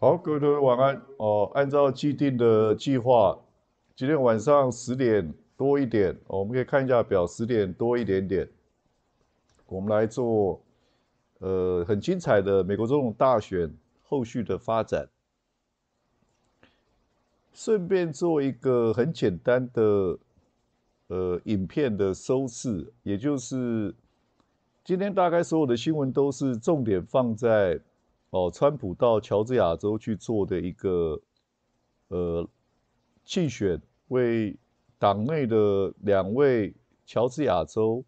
好，各位朋友晚安哦。按照既定的计划，今天晚上十点多一点，我们可以看一下表，十点多一点点，我们来做，呃，很精彩的美国总统大选后续的发展。顺便做一个很简单的，呃，影片的收视，也就是今天大概所有的新闻都是重点放在。哦，川普到乔治亚州去做的一个，呃，竞选为党内的两位乔治亚州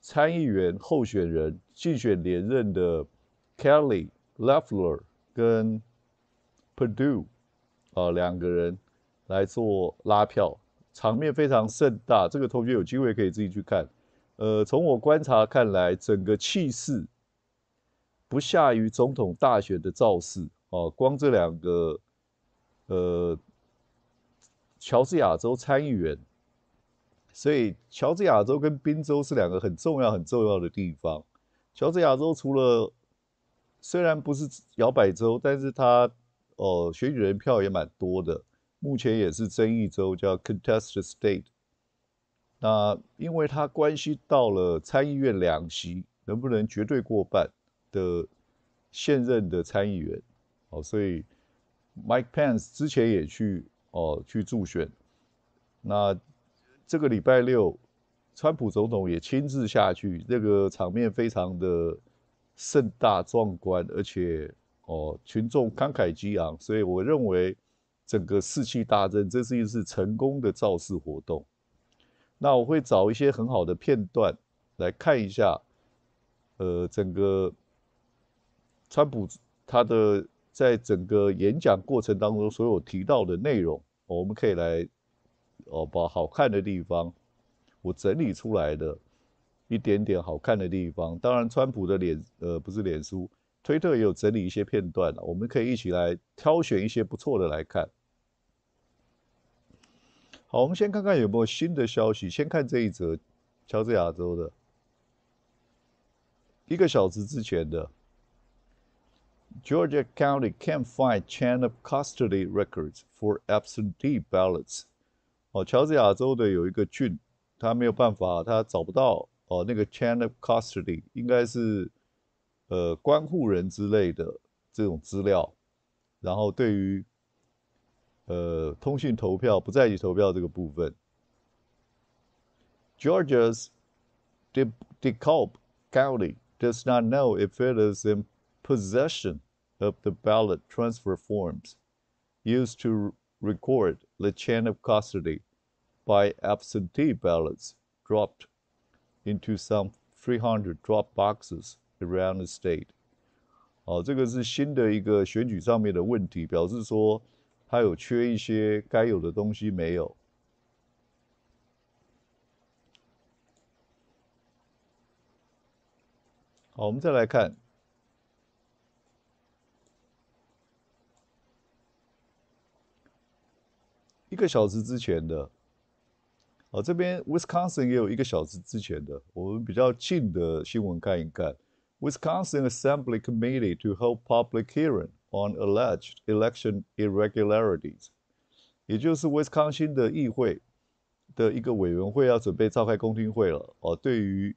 参议员候选人竞选连任的 Kelly l a e f f l e r 跟 p u r d u e 啊，两个人来做拉票，场面非常盛大。这个同学有机会可以自己去看。呃，从我观察看来，整个气势。不下于总统大选的造势哦，光这两个，呃，乔治亚州参议员，所以乔治亚州跟宾州是两个很重要、很重要的地方。乔治亚州除了虽然不是摇摆州，但是它呃选举人票也蛮多的，目前也是争议州，叫 Contested State。那因为它关系到了参议院两席能不能绝对过半。的现任的参议员，哦，所以 Mike Pence 之前也去哦去助选，那这个礼拜六，川普总统也亲自下去，那个场面非常的盛大壮观，而且哦群众慷慨激昂，所以我认为整个士气大振，这是一次成功的造势活动。那我会找一些很好的片段来看一下，呃，整个。川普他的在整个演讲过程当中所有提到的内容，我们可以来，哦，把好看的地方我整理出来的，一点点好看的地方。当然，川普的脸，呃，不是脸书，推特也有整理一些片段了。我们可以一起来挑选一些不错的来看。好，我们先看看有没有新的消息。先看这一则，乔治亚州的一个小时之前的。Georgia County can not find chain of custody records for absentee ballots。哦，乔治亚州的有一个郡，他没有办法，他找不到哦那个 chain of custody，应该是呃关护人之类的这种资料。然后对于呃通讯投票、不在籍投票这个部分，Georgia's DeKalb County does not know if it is in possession of the ballot transfer forms used to record the chain of custody by absentee ballots dropped into some 300 drop boxes around the state。哦，这个是新的一个选举上面的问题，表示说它有缺一些该有的东西没有。好，我们再来看。一个小时之前的，哦，这边 Wisconsin 也有一个小时之前的，我们比较近的新闻看一看。Wisconsin Assembly Committee to Hold Public Hearing on Alleged Election Irregularities，也就是 Wisconsin 的议会的一个委员会要准备召开公听会了，哦，对于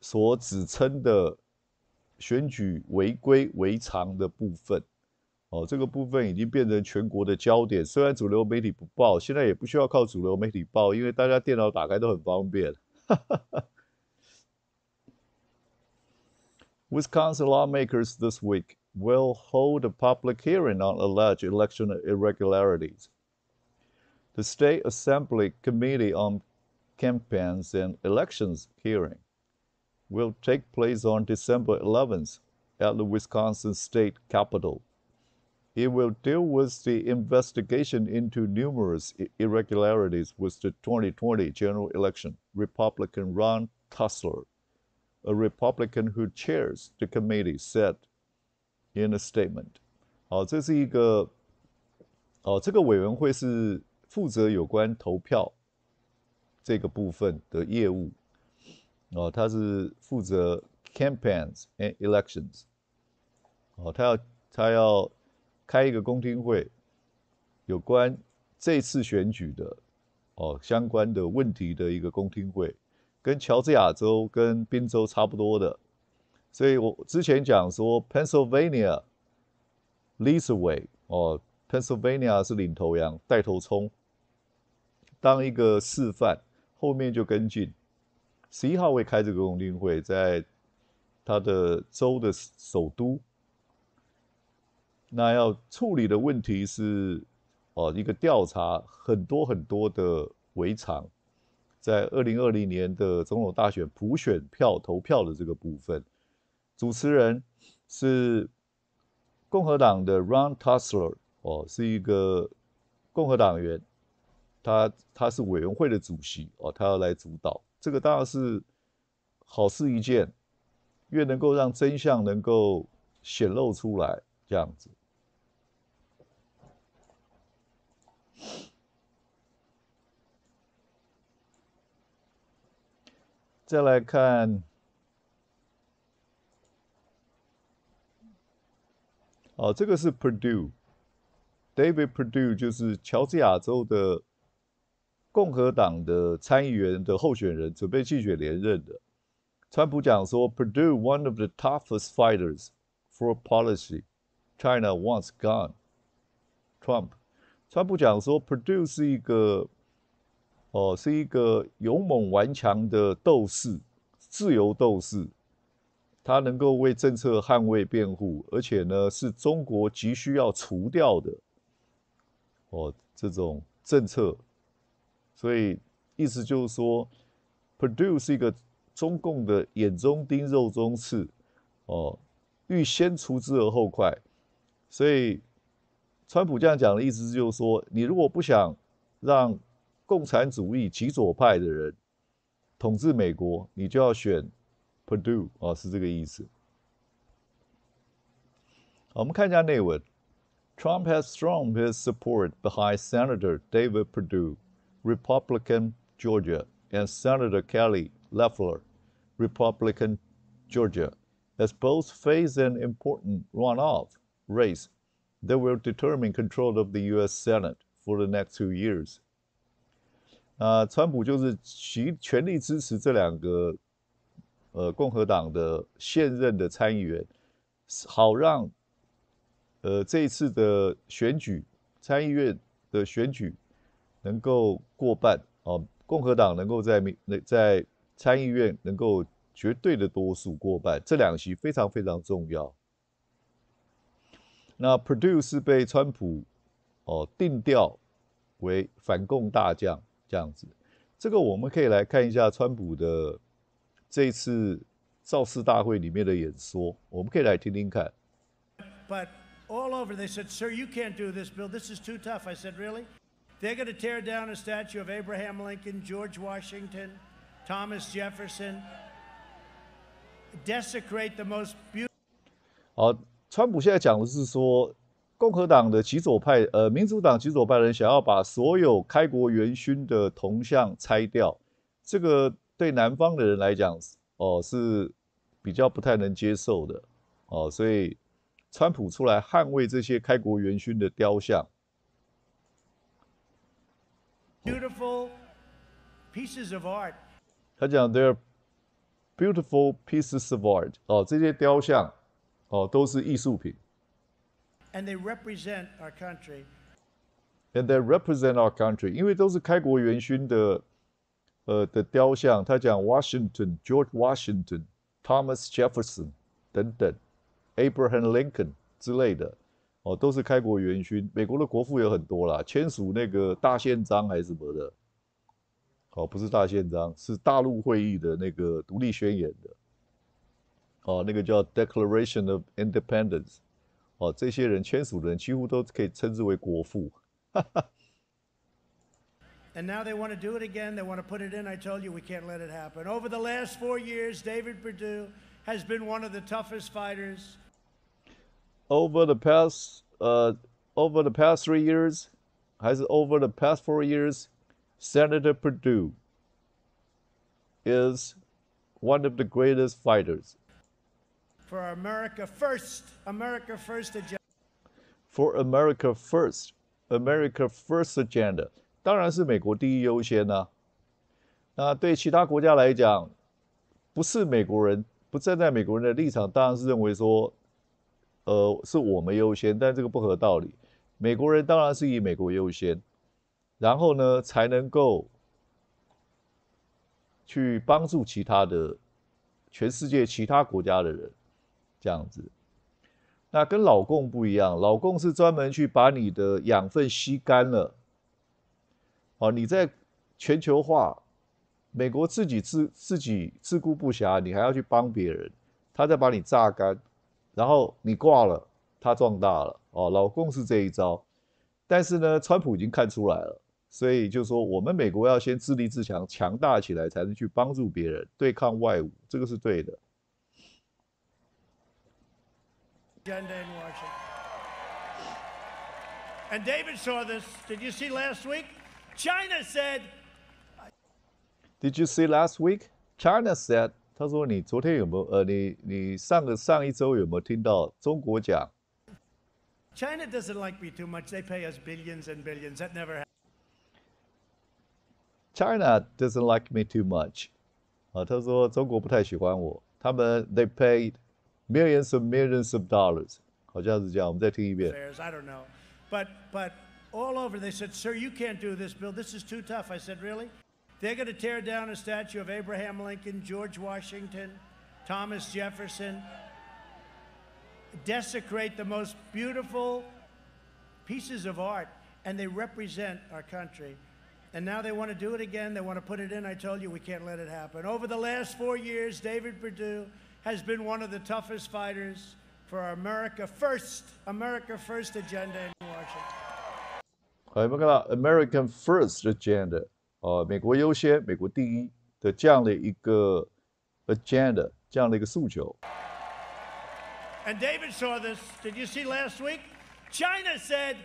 所指称的选举违规违常的部分。哦，这个部分已经变成全国的焦点。虽然主流媒体不报，现在也不需要靠主流媒体报，因为大家电脑打开都很方便。Wisconsin lawmakers this week will hold a public hearing on alleged election irregularities. The State Assembly Committee on Campaigns and Elections hearing will take place on December 11th at the Wisconsin State Capitol. He will deal with the investigation into numerous irregularities with the 2020 general election. Republican Ron Tussler, a Republican who chairs the committee, said in a statement：“ 好，这是一个，哦，这个委员会是负责有关投票这个部分的业务，哦，他是负责 campaigns and elections，哦，他要他要开一个公听会，有关这次选举的哦相关的问题的一个公听会，跟乔治亚州跟宾州差不多的，所以我之前讲说 Pennsylvania，Leesway 哦，Pennsylvania 是领头羊带头冲，当一个示范，后面就跟进，十一号会开这个公听会，在他的州的首都。那要处理的问题是，哦，一个调查很多很多的围场，在二零二零年的总统大选普选票投票的这个部分，主持人是共和党的 Ron Tusler 哦，是一个共和党员，他他是委员会的主席哦，他要来主导这个当然是好事一件，越能够让真相能够显露出来这样子。再来看，哦，这个是 Purdue，David Purdu e 就是乔治亚州的共和党的参议员的候选人，准备竞选连任的。川普讲说，Purdue one of the toughest fighters for policy China wants gone。Trump，川普讲说，Purdue 是一个。哦，是一个勇猛顽强的斗士，自由斗士，他能够为政策捍卫辩护，而且呢，是中国急需要除掉的哦这种政策，所以意思就是说 p u r d u e 是一个中共的眼中钉、肉中刺，哦，欲先除之而后快，所以川普这样讲的意思就是说，你如果不想让共产主义极左派的人统治美国，你就要选 Purdue 啊、哦，是这个意思。好，我们看一下内文。Trump has strong his support behind Senator David Perdue, Republican Georgia, and Senator Kelly Loeffler, Republican Georgia, as both face an important runoff race that will determine control of the U.S. Senate for the next two years. 那川普就是其全力支持这两个，呃，共和党的现任的参议员，好让，呃，这一次的选举，参议院的选举能够过半哦，共和党能够在民在参议院能够绝对的多数过半，这两席非常非常重要。那 Purdue 是被川普哦定调为反共大将。这样子，这个我们可以来看一下川普的这一次造势大会里面的演说，我们可以来听听看。But all over they said, "Sir, you can't do this, Bill. This is too tough." I said, "Really? They're going to tear down a statue of Abraham Lincoln, George Washington, Thomas Jefferson, desecrate the most beautiful." 哦，川普现在讲的是说。共和党的极左派，呃，民主党极左派人想要把所有开国元勋的铜像拆掉，这个对南方的人来讲，哦，是比较不太能接受的，哦，所以川普出来捍卫这些开国元勋的雕像。Beautiful pieces of art。他讲 t h e y r e beautiful pieces of art。哦，这些雕像，哦，都是艺术品。And they represent our country. And they represent our country，因为都是开国元勋的，呃的雕像。他讲 Washington，George Washington，Thomas Jefferson 等等，Abraham Lincoln 之类的，哦，都是开国元勋。美国的国父有很多啦，签署那个大宪章还是什么的？哦，不是大宪章，是大陆会议的那个独立宣言的。哦，那个叫 Declaration of Independence。哦，这些人签署的人几乎都可以称之为国父。And now they want to do it again. They want to put it in. I told you we can't let it happen. Over the last four years, David Perdue has been one of the toughest fighters. Over the past, uh, over the past three years, has over the past four years, Senator Perdue is one of the greatest fighters. For America First, America First agenda. For America First, America First agenda. 当然是美国第一优先啊。那对其他国家来讲，不是美国人，不站在美国人的立场，当然是认为说，呃，是我们优先。但这个不合道理。美国人当然是以美国优先，然后呢，才能够去帮助其他的全世界其他国家的人。这样子，那跟老共不一样，老共是专门去把你的养分吸干了。哦，你在全球化，美国自己自自己自顾不暇，你还要去帮别人，他在把你榨干，然后你挂了，他壮大了。哦，老共是这一招，但是呢，川普已经看出来了，所以就说我们美国要先自立自强，强大起来才能去帮助别人对抗外侮，这个是对的。agenda in Washington. And David saw this. Did you see last week? China said. Did you see last week? China said. 他说：“你昨天有没有？呃，你你上个上一周有没有听到中国讲？”China doesn't like me too much. They pay us billions and billions. That never. Happens. China doesn't like me too much. 啊，他说中国不太喜欢我。他们 they paid millions and millions of dollars. I do don't know, but but all over they said, "Sir, you can't do this, Bill. This is too tough." I said, "Really? They're going to tear down a statue of Abraham Lincoln, George Washington, Thomas Jefferson, desecrate the most beautiful pieces of art, and they represent our country." And now they want to do it again. They want to put it in. I told you we can't let it happen. Over the last four years, David Perdue has been one of the toughest fighters for our America First, America First agenda in Washington. 好，我们看到 American First agenda，啊，美国优先、美国第一的这样的一个 agenda，这样的一个诉求。And David saw this. Did you see last week? China said,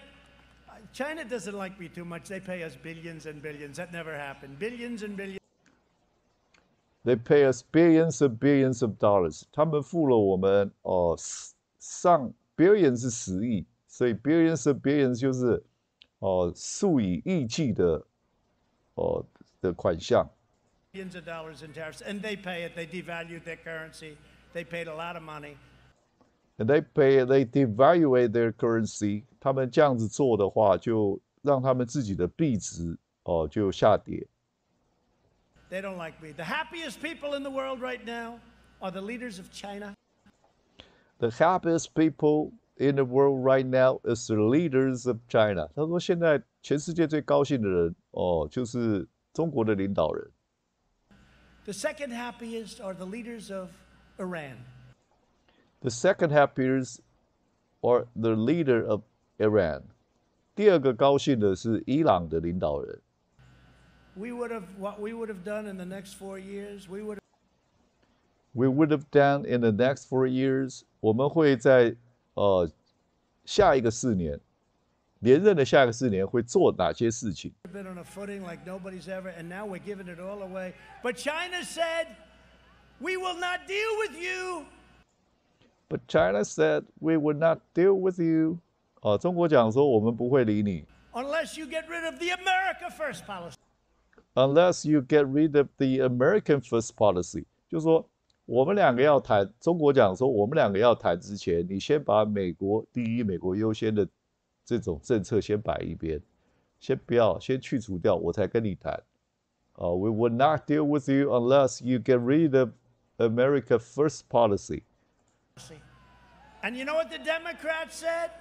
China doesn't like me too much. They pay us billions and billions. That never happened. Billions and billions. They pay us billions and billions of dollars. dollars。他们付了我们哦上 billion 是十亿，所以 billions and billions 就是哦数以亿计的哦的款项。Billions of dollars in tariffs, and they pay it. They devalued their currency. They paid a lot of money. And they pay, they devaluate their currency. 他们这样子做的话，就让他们自己的币值哦就下跌。they don't like me. The happiest people in the world right now are the leaders of China. The happiest people in the world right now is the leaders of China. China。他说现在全世界最高兴的人哦，就是中国的领导人。The second happiest are the leaders of Iran. The second happiest are the leader of Iran. 第二个高兴的是伊朗的领导人。we would have what we would have done in the next four years. We would. We would have done in the next four years. been on a footing like nobody's ever, and now we're giving it all away. But China said, "We will not deal with you." But China said, "We will not deal with you." Unless you get rid of the America First policy unless you get rid of the American first policy，就说我们两个要谈，中国讲说我们两个要谈之前，你先把美国第一、美国优先的这种政策先摆一边，先不要，先去除掉，我才跟你谈。啊、uh,，We will not deal with you unless you get rid of America first policy. And you know what the Democrats said?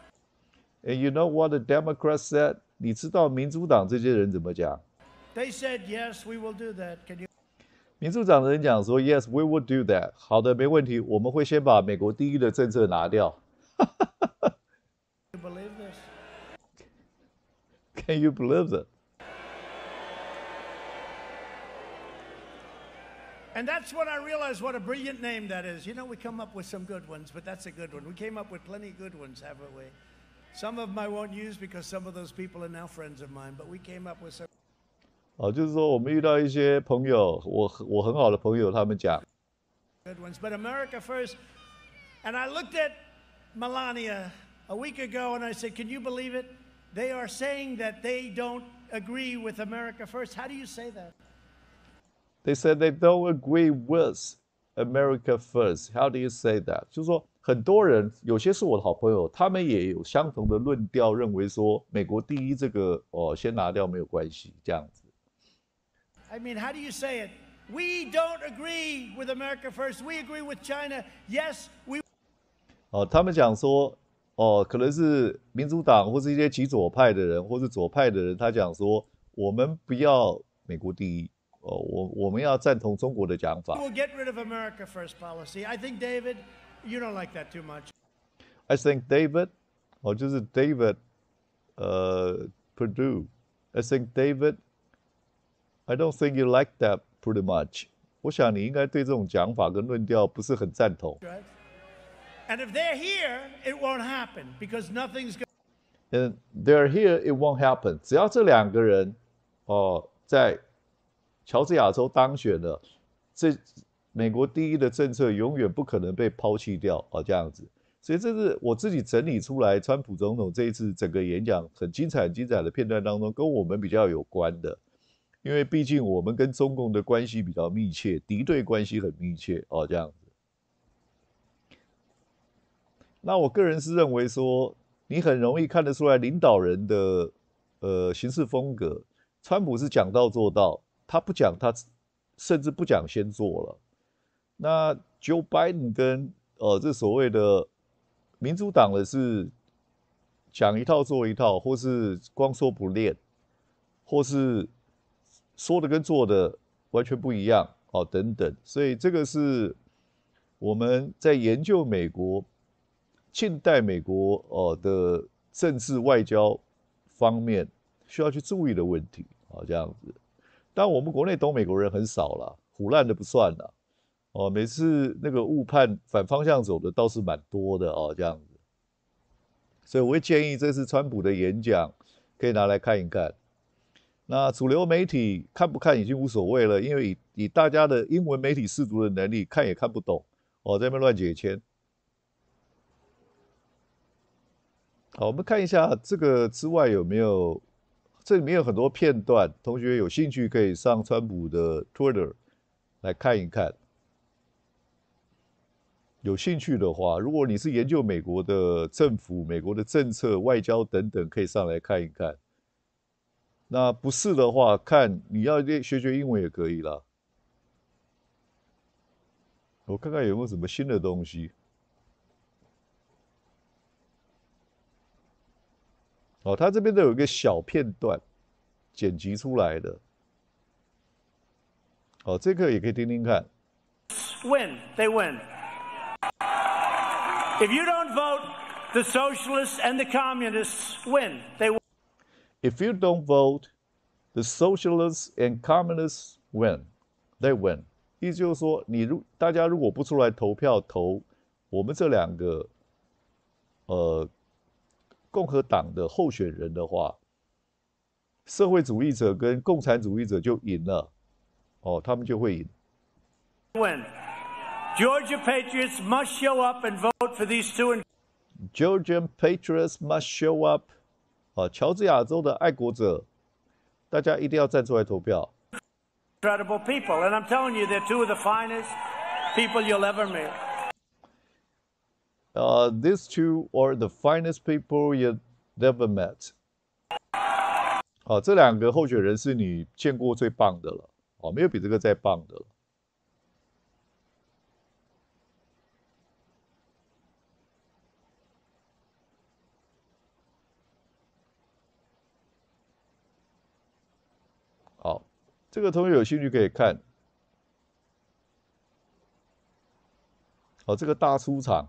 And you know what the Democrats said? 你知道民主党这些人怎么讲？they said yes, we will do that. Can you? 民主党人讲说，Yes, we will do believe this? Can you believe that? And that's when I realized what a brilliant name that is. You know, we come up with some good ones, but that's a good one. We came up with plenty of good ones, haven't we? Some of them I won't use because some of those people are now friends of mine, but we came up with some. 哦，就是说我们遇到一些朋友，我我很好的朋友，他们讲，Good ones, but America first. And I looked at Melania a week ago, and I said, can you believe it? They are saying that they don't agree with America first. How do you say that? They said they don't agree with America first. How do you say that？就是说，很多人有些是我的好朋友，他们也有相同的论调，认为说美国第一这个哦，先拿掉没有关系，这样子。I mean, how do you say it? We don't agree with America first. We agree with China. Yes, we. 哦，他们讲说，哦，可能是民主党或是一些极左派的人，或是左派的人，他讲说，我们不要美国第一，哦，我我们要赞同中国的讲法。We'll get rid of America first policy. I think David, you don't like that too much. I think David, 哦，就是 David，呃，Purdue。I think David I don't think you like that pretty much。我想你应该对这种讲法跟论调不是很赞同。And if they're here, it won't happen because nothing's g o o And they're here, it won't happen. 只要这两个人，哦，在乔治亚州当选了，这美国第一的政策永远不可能被抛弃掉啊，这样子。所以这是我自己整理出来，川普总统这一次整个演讲很精彩、很精彩的片段当中，跟我们比较有关的。因为毕竟我们跟中共的关系比较密切，敌对关系很密切哦，这样子。那我个人是认为说，你很容易看得出来领导人的呃行事风格。川普是讲到做到，他不讲他甚至不讲先做了。那 Joe Biden 跟呃这所谓的民主党的是讲一套做一套，或是光说不练，或是。说的跟做的完全不一样哦，等等，所以这个是我们在研究美国近代美国哦的政治外交方面需要去注意的问题啊，这样子。但我们国内懂美国人很少了，虎烂的不算了哦。每次那个误判反方向走的倒是蛮多的哦，这样子。所以我会建议这次川普的演讲可以拿来看一看。那主流媒体看不看已经无所谓了，因为以以大家的英文媒体试读的能力看也看不懂哦，在那边乱解签。好，我们看一下这个之外有没有？这里面有很多片段，同学有兴趣可以上川普的 Twitter 来看一看。有兴趣的话，如果你是研究美国的政府、美国的政策、外交等等，可以上来看一看。那不是的话，看你要练学学英文也可以啦。我看看有没有什么新的东西。哦，它这边都有一个小片段剪辑出来的。哦，这个也可以听听看。Win, they win. If you don't vote, the socialists and the communists win. They win. If you don't vote, the socialists and communists win. They win. 意思就是说，你如大家如果不出来投票投我们这两个，呃，共和党的候选人的话，社会主义者跟共产主义者就赢了，哦，他们就会赢。When Georgia patriots must show up and vote for these two. Georgian patriots must show up. 啊，乔治亚州的爱国者，大家一定要站出来投票。Incredible people, and I'm telling you, they're two of the finest people you'll ever meet.，these two are the finest people you've never met. 好，这两个候选人是你见过最棒的了。哦，没有比这个再棒的了。这个同学有兴趣可以看，好，这个大出场，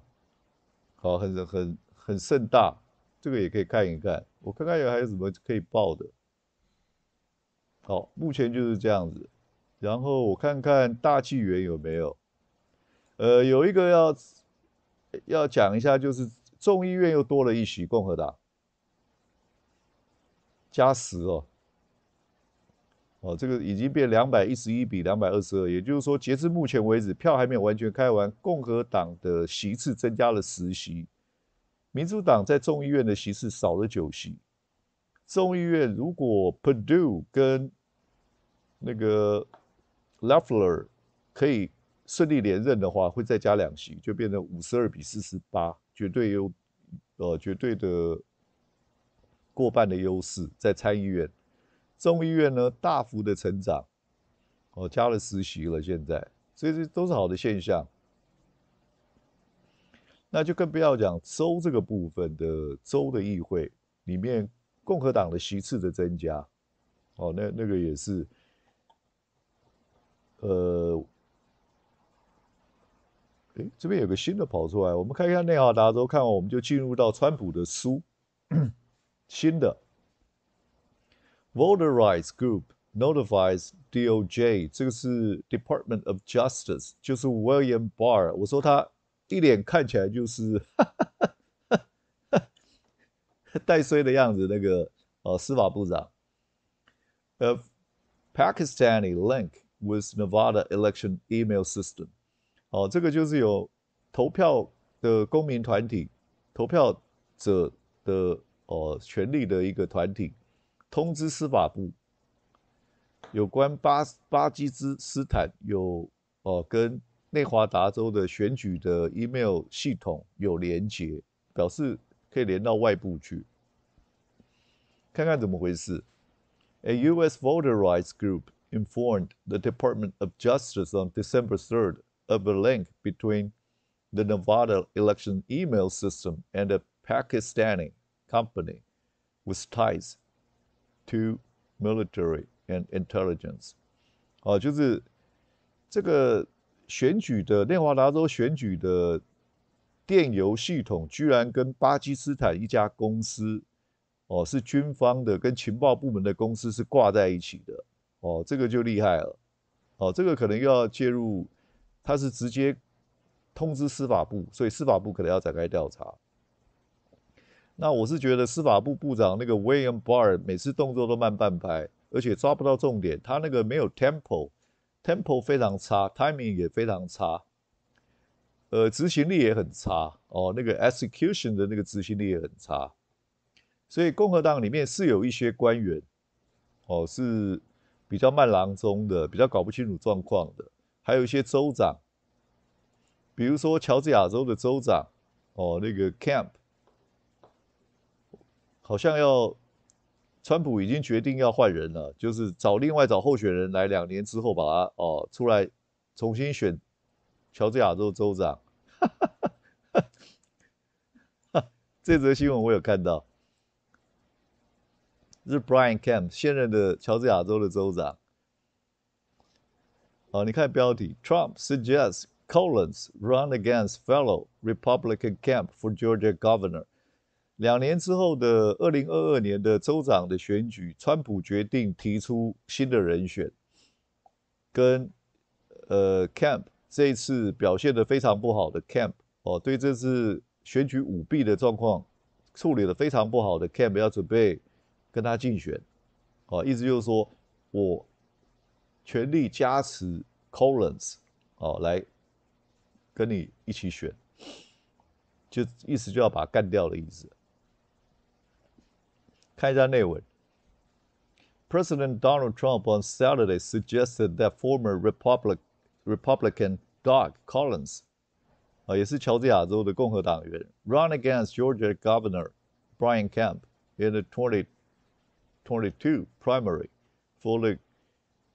好，很很很盛大，这个也可以看一看。我看看有还有什么可以报的，好，目前就是这样子。然后我看看大纪元有没有，呃，有一个要要讲一下，就是众议院又多了一席共和党，加十哦。哦，这个已经变两百一十一比两百二十二，也就是说，截至目前为止，票还没有完全开完。共和党的席次增加了十席，民主党在众议院的席次少了九席。众议院如果 p u u r d e 跟那个 l a f l e r 可以顺利连任的话，会再加两席，就变成五十二比四十八，绝对有呃绝对的过半的优势在参议院。众议院呢大幅的成长，哦，加了实习了，现在，所以这都是好的现象。那就更不要讲州这个部分的州的议会里面共和党的席次的增加，哦，那那个也是，呃，诶，这边有个新的跑出来，我们看一下内华达州，看完，我们就进入到川普的书，新的。Voter Rights Group notifies DOJ，这个是 Department of Justice，就是 William Barr。我说他一脸看起来就是带衰的样子，那个呃司法部长。Of Pakistani link with Nevada election email system，哦，这个就是有投票的公民团体、投票者的呃权利的一个团体。通知司法部，有关巴巴基斯坦有呃跟内华达州的选举的 email 系统有连接，表示可以连到外部去，看看怎么回事。A U.S. voter rights group informed the Department of Justice on December 3rd of a link between the Nevada election email system and a Pakistani company with ties to military and intelligence，哦，就是这个选举的，内华达州选举的电邮系统，居然跟巴基斯坦一家公司，哦，是军方的跟情报部门的公司是挂在一起的，哦，这个就厉害了，哦，这个可能又要介入，他是直接通知司法部，所以司法部可能要展开调查。那我是觉得司法部部长那个 William Barr 每次动作都慢半拍，而且抓不到重点。他那个没有 tempo，tempo 非常差，timing 也非常差，呃，执行力也很差哦。那个 execution 的那个执行力也很差。所以共和党里面是有一些官员哦，是比较慢郎中的，比较搞不清楚状况的，还有一些州长，比如说乔治亚州的州长哦，那个 Camp。好像要，川普已经决定要换人了，就是找另外找候选人来，两年之后把他哦出来重新选乔治亚州州长。这则新闻我有看到，是 Brian Kemp 现任的乔治亚州的州长。哦，你看标题：Trump suggests Collins run against fellow Republican Kemp for Georgia governor。两年之后的二零二二年的州长的选举，川普决定提出新的人选，跟呃 Camp 这一次表现的非常不好的 Camp 哦，对这次选举舞弊的状况处理的非常不好的 Camp 要准备跟他竞选，哦，意思就是说，我全力加持 Collins 哦，来跟你一起选，就意思就要把他干掉的意思。看一下内文。President Donald Trump on Saturday suggested that former Republic, Republican Doug Collins, run against Georgia Governor Brian Kemp in the 2022 primary for the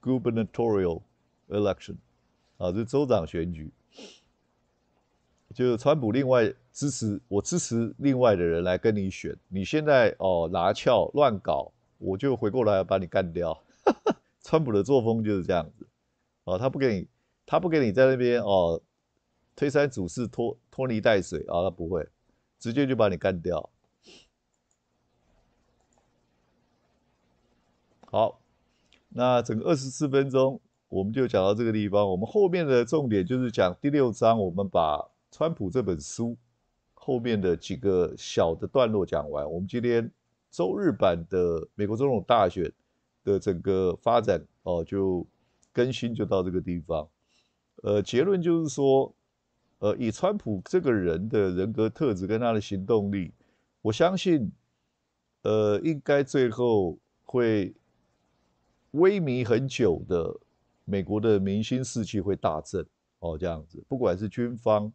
gubernatorial election，啊，是州长选举。就川普另外支持我支持另外的人来跟你选，你现在哦拿翘乱搞，我就回过来把你干掉。川普的作风就是这样子，哦，他不给你，他不给你在那边哦推三阻四拖拖泥带水啊，他不会，直接就把你干掉。好，那整个二十四分钟我们就讲到这个地方，我们后面的重点就是讲第六章，我们把。川普这本书后面的几个小的段落讲完，我们今天周日版的美国总统大选的整个发展哦，就更新就到这个地方。呃，结论就是说，呃，以川普这个人的人格特质跟他的行动力，我相信，呃，应该最后会萎靡很久的美国的民心士气会大振哦，这样子，不管是军方。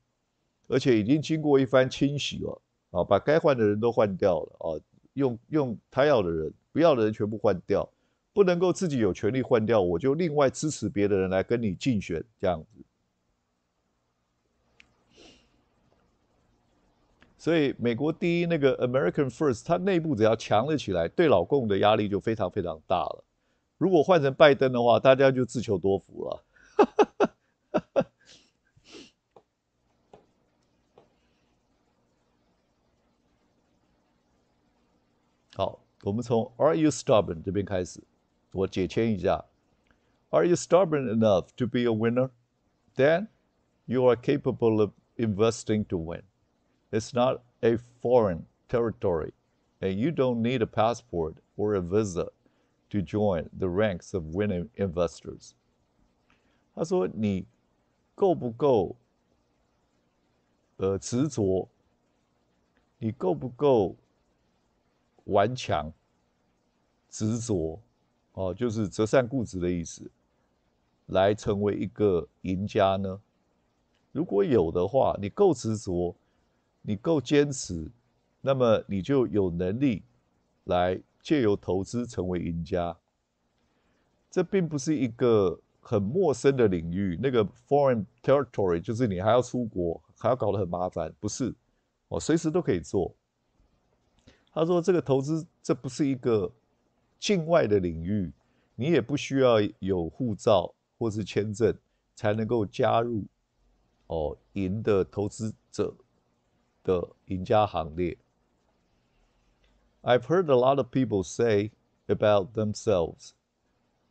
而且已经经过一番清洗了，啊，把该换的人都换掉了，啊，用用他要的人，不要的人全部换掉，不能够自己有权利换掉，我就另外支持别的人来跟你竞选这样子。所以美国第一那个 American First，它内部只要强了起来，对老共的压力就非常非常大了。如果换成拜登的话，大家就自求多福了。我们从 Are you stubborn 这边开始，我解签一下。Are you stubborn enough to be a winner? Then you are capable of investing to win. It's not a foreign territory, and you don't need a passport or a visa to join the ranks of winning investors. 他说：“你够不够？呃，执着？你够不够顽强、执着，哦，就是折善固执的意思，来成为一个赢家呢？如果有的话，你够执着，你够坚持，那么你就有能力来借由投资成为赢家。这并不是一个很陌生的领域。那个 foreign territory 就是你还要出国，还要搞得很麻烦，不是？我随时都可以做。他说这个投资这不是一个境外的领域，你也不需要有护照或是签证才能够加入哦赢的投资者的赢家行列。I've heard a lot of people say about themselves,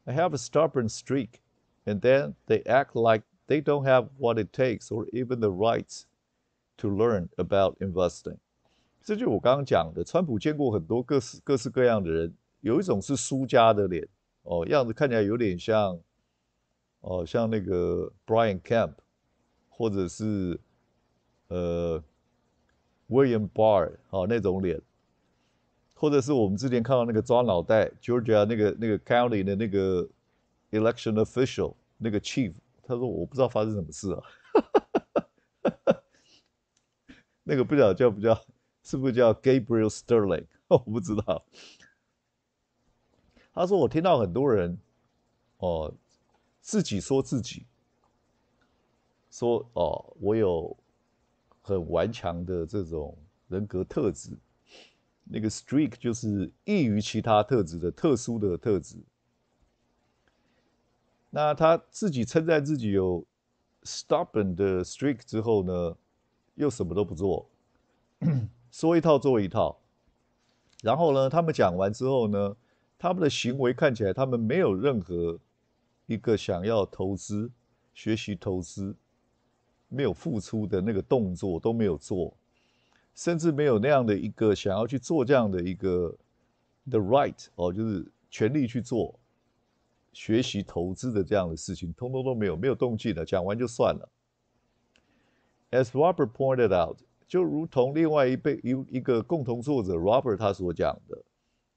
I have a stubborn streak, and then they act like they don't have what it takes or even the rights to learn about investing. 这就我刚刚讲的，川普见过很多各式各式各样的人，有一种是输家的脸，哦，样子看起来有点像，哦，像那个 Brian Kemp，或者是，呃，William Barr 哦那种脸，或者是我们之前看到那个抓脑袋 Georgia 那个那个 County 的那个 Election Official 那个 Chief，他说我不知道发生什么事啊，那个不得叫不叫。是不是叫 Gabriel Sterling？我不知道。他说：“我听到很多人，哦，自己说自己，说哦，我有很顽强的这种人格特质。那个 streak 就是异于其他特质的特殊的特质。那他自己称赞自己有 stubborn 的 streak 之后呢，又什么都不做。”说一套做一套，然后呢，他们讲完之后呢，他们的行为看起来他们没有任何一个想要投资、学习投资、没有付出的那个动作都没有做，甚至没有那样的一个想要去做这样的一个 the right 哦，就是全力去做学习投资的这样的事情，通通都没有，没有动静的，讲完就算了。As Robert pointed out. 就如同另外一辈一一个共同作者 Robert 他所讲的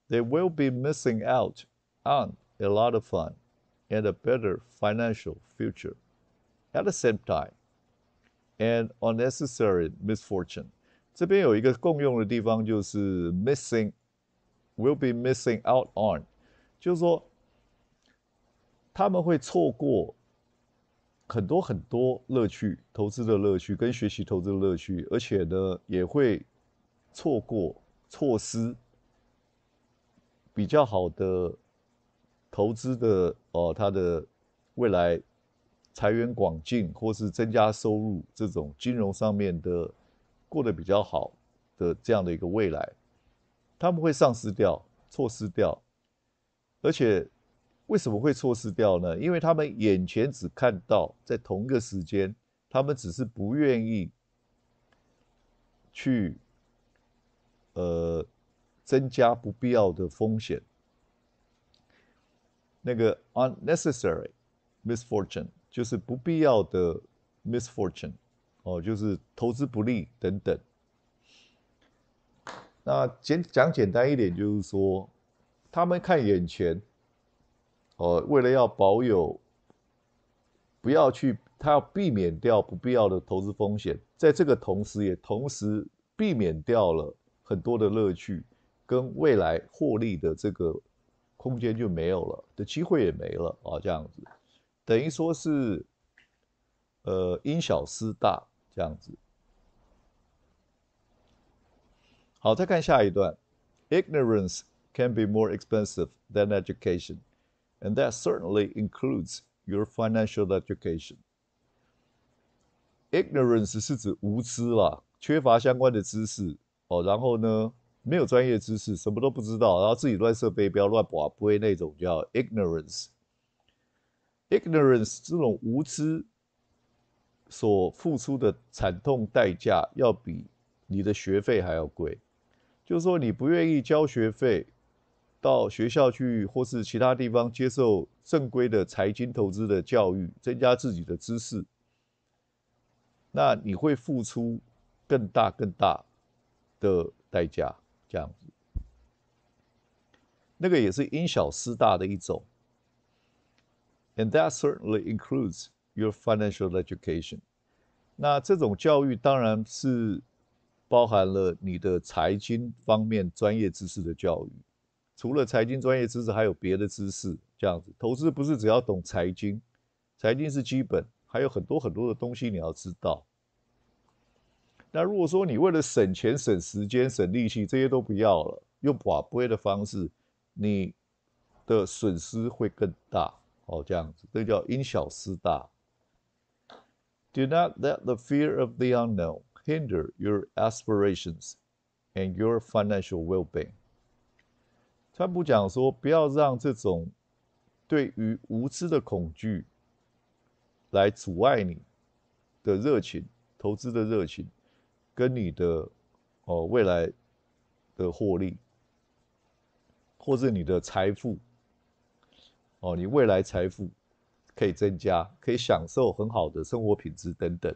，They will be missing out on a lot of fun and a better financial future at the same time and unnecessary misfortune。这边有一个共用的地方就是 missing will be missing out on，就是说他们会错过很多很多乐趣，投资的乐趣跟学习投资的乐趣，而且呢也会错过、错失比较好的投资的哦，他的未来财源广进或是增加收入这种金融上面的过得比较好的这样的一个未来，他们会丧失掉、错失掉，而且。为什么会错失掉呢？因为他们眼前只看到在同一个时间，他们只是不愿意去，呃，增加不必要的风险。那个 unnecessary misfortune 就是不必要的 misfortune 哦，就是投资不利等等。那简讲简单一点，就是说他们看眼前。呃，为了要保有，不要去，他要避免掉不必要的投资风险。在这个同时，也同时避免掉了很多的乐趣跟未来获利的这个空间就没有了，的机会也没了啊，这样子，等于说是，呃，因小失大这样子。好，再看下一段，Ignorance can be more expensive than education。And that certainly includes your financial education. Ignorance 是指无知啦，缺乏相关的知识哦，然后呢，没有专业知识，什么都不知道，然后自己乱设不要乱划，不会那种叫 ignorance。Ignorance 这种无知所付出的惨痛代价，要比你的学费还要贵。就说你不愿意交学费。到学校去，或是其他地方接受正规的财经投资的教育，增加自己的知识，那你会付出更大、更大的代价。这样子，那个也是因小失大的一种。And that certainly includes your financial education。那这种教育当然是包含了你的财经方面专业知识的教育。除了财经专业知识，还有别的知识。这样子，投资不是只要懂财经，财经是基本，还有很多很多的东西你要知道。那如果说你为了省钱、省时间、省力气，这些都不要了，用寡杯的方式，你的损失会更大。哦，这样子，这叫因小失大。Do not let the fear of the unknown hinder your aspirations and your financial well-being. 川普讲说：“不要让这种对于无知的恐惧来阻碍你的热情、投资的热情，跟你的哦未来的获利，或者你的财富哦，你未来财富可以增加，可以享受很好的生活品质等等。”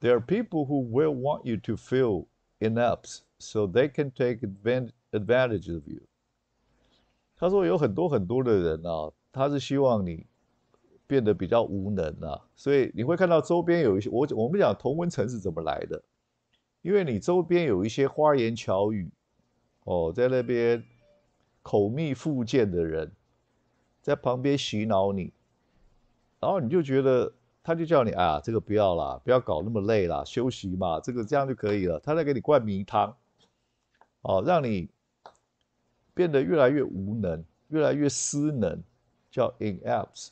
There are people who will want you to feel i n o u g so they can take advantage. advantage of you。他说有很多很多的人啊，他是希望你变得比较无能啊，所以你会看到周边有一些我我们讲同温层是怎么来的，因为你周边有一些花言巧语哦，在那边口蜜腹剑的人在旁边洗脑你，然后你就觉得他就叫你啊，这个不要啦，不要搞那么累啦，休息嘛，这个这样就可以了。他在给你灌迷汤哦，让你。变得越来越无能，越来越失能，叫 inapts。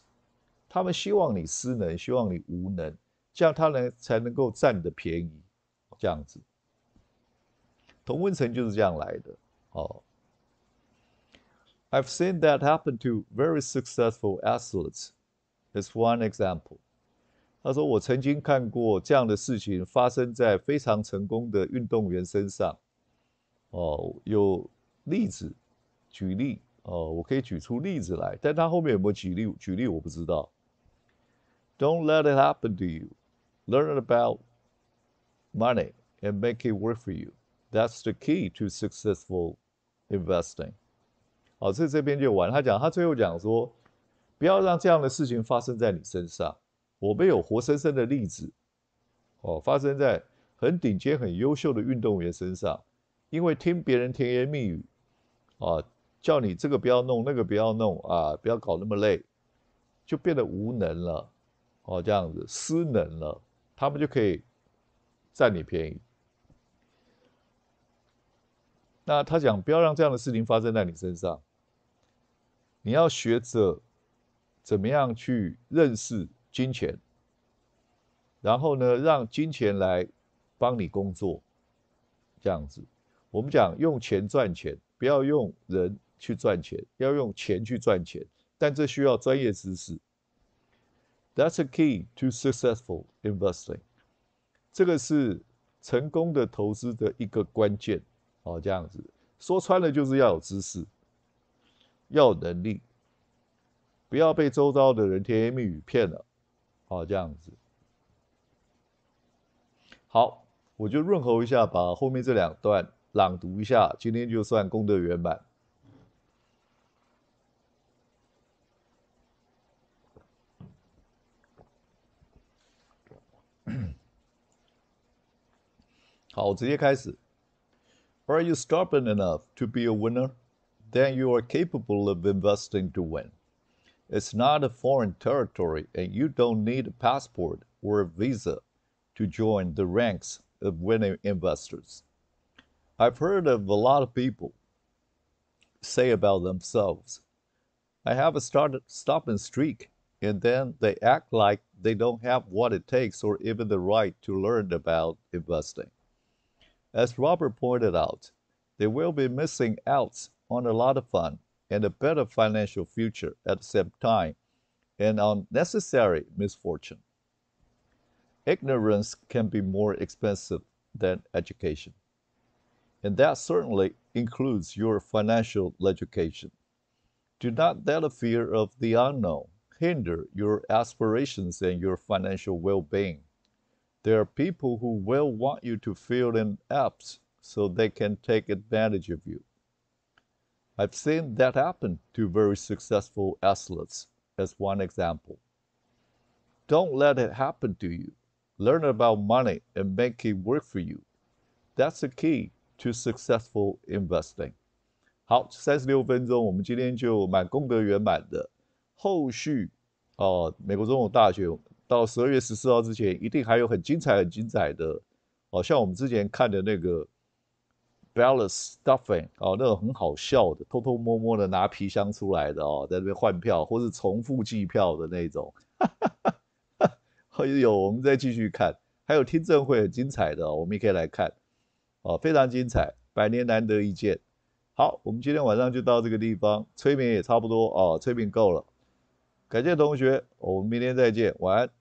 他们希望你失能，希望你无能，这样他能才能够占你的便宜，这样子。童文晨就是这样来的。哦，I've seen that happen to very successful athletes, as one example。他说：“我曾经看过这样的事情发生在非常成功的运动员身上。”哦，有例子。举例哦，我可以举出例子来，但他后面有没有举例？举例我不知道。Don't let it happen to you. Learn about money and make it work for you. That's the key to successful investing. 好，这边就完。他讲，他最后讲说，不要让这样的事情发生在你身上。我们有活生生的例子哦，发生在很顶尖、很优秀的运动员身上，因为听别人甜言蜜语啊。叫你这个不要弄，那个不要弄啊，不要搞那么累，就变得无能了，哦，这样子失能了，他们就可以占你便宜。那他讲不要让这样的事情发生在你身上，你要学着怎么样去认识金钱，然后呢，让金钱来帮你工作，这样子。我们讲用钱赚钱，不要用人。去赚钱要用钱去赚钱，但这需要专业知识。That's a key to successful investing。这个是成功的投资的一个关键。哦，这样子说穿了就是要有知识，要有能力，不要被周遭的人甜言蜜语骗了。哦，这样子。好，我就润喉一下，把后面这两段朗读一下。今天就算功德圆满。好，直接开始。Are you stubborn enough to be a winner? Then you are capable of investing to win. It's not a foreign territory, and you don't need a passport or a visa to join the ranks of winning investors. I've heard of a lot of people say about themselves, I have a start, stopping streak, and then they act like they don't have what it takes or even the right to learn about investing. As Robert pointed out, they will be missing out on a lot of fun and a better financial future at the same time and on necessary misfortune. Ignorance can be more expensive than education, and that certainly includes your financial education. Do not let a fear of the unknown hinder your aspirations and your financial well being. There are people who will want you to fill in apps so they can take advantage of you. I've seen that happen to very successful athletes as one example. Don't let it happen to you. Learn about money and make it work for you. That's the key to successful investing. 好，三十六分钟，我们今天就蛮功德圆满的。后续，哦、呃，美国总统大选到十二月十四号之前，一定还有很精彩、很精彩的哦，像我们之前看的那个 b a l a s Stuffing 哦，那种很好笑的，偷偷摸摸的拿皮箱出来的哦，在那边换票或是重复计票的那种。还 有，我们再继续看，还有听证会很精彩的，我们也可以来看哦，非常精彩，百年难得一见。好，我们今天晚上就到这个地方，催眠也差不多哦，催眠够了。感谢同学，我们明天再见，晚安。